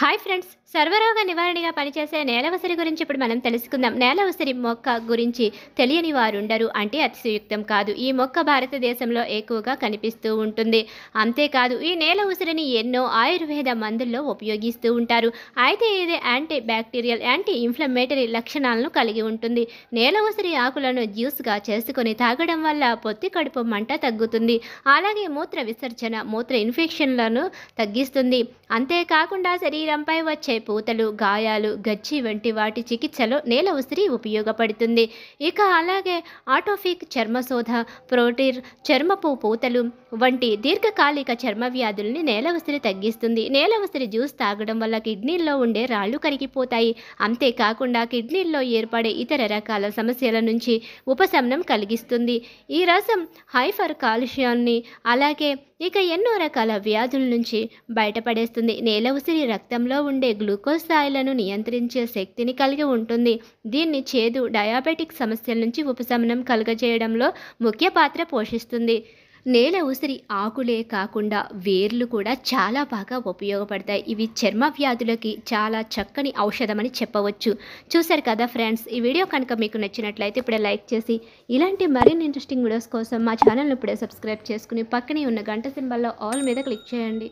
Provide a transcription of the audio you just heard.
hi friends సర్వరోగ నివారణగా పనిచేసే నేల ఉసిరి గురించి ఇప్పుడు మనం తెలుసుకుందాం నేల ఉసిరి మొక్క గురించి తెలియని వారుండరు అంటే అతిశయుక్తం కాదు ఈ మొక్క భారతదేశంలో ఎక్కువగా కనిపిస్తూ ఉంటుంది అంతేకాదు ఈ నేల ఉసిరిని ఎన్నో ఆయుర్వేద మందుల్లో ఉపయోగిస్తూ ఉంటారు అయితే ఇది యాంటీ బ్యాక్టీరియల్ యాంటీ ఇన్ఫ్లమేటరీ లక్షణాలను కలిగి ఉంటుంది నేల ఉసిరి ఆకులను జ్యూస్గా చేసుకొని తాగడం వల్ల పొత్తి కడుపు మంట తగ్గుతుంది అలాగే మూత్ర విసర్జన మూత్ర ఇన్ఫెక్షన్లను తగ్గిస్తుంది అంతేకాకుండా శరీరం శరీరంపై వచ్చే పూతలు గాయాలు గచ్చి వంటి వాటి చికిత్సలో నేల ఉసిరి ఉపయోగపడుతుంది ఇక అలాగే ఆటోఫిక్ చర్మశోధ ప్రోటీన్ చర్మపు పూతలు వంటి దీర్ఘకాలిక చర్మ వ్యాధుల్ని నేల ఉసిరి తగ్గిస్తుంది నేల ఉసిరి జ్యూస్ తాగడం వల్ల కిడ్నీల్లో ఉండే రాళ్ళు కరిగిపోతాయి అంతేకాకుండా కిడ్నీల్లో ఏర్పడే ఇతర రకాల సమస్యల నుంచి ఉపశమనం కలిగిస్తుంది ఈ రసం హైఫర్ కాల్షియాన్ని అలాగే ఇక ఎన్నో రకాల వ్యాధుల నుంచి బయటపడేస్తుంది నేల ఉసిరి రక్త రక్తంలో ఉండే గ్లూకోజ్ స్థాయిలను నియంత్రించే శక్తిని కలిగి ఉంటుంది దీన్ని చేదు డయాబెటిక్ సమస్యల నుంచి ఉపశమనం కలుగజేయడంలో ముఖ్య పాత్ర పోషిస్తుంది నేల ఉసిరి ఆకులే కాకుండా వేర్లు కూడా చాలా బాగా ఉపయోగపడతాయి ఇవి చర్మ వ్యాధులకి చాలా చక్కని ఔషధమని చెప్పవచ్చు చూశారు కదా ఫ్రెండ్స్ ఈ వీడియో కనుక మీకు నచ్చినట్లయితే ఇప్పుడే లైక్ చేసి ఇలాంటి మరిన్ని ఇంట్రెస్టింగ్ వీడియోస్ కోసం మా ఛానల్ని ఇప్పుడే సబ్స్క్రైబ్ చేసుకుని పక్కనే ఉన్న గంట సింబల్లో ఆల్ మీద క్లిక్ చేయండి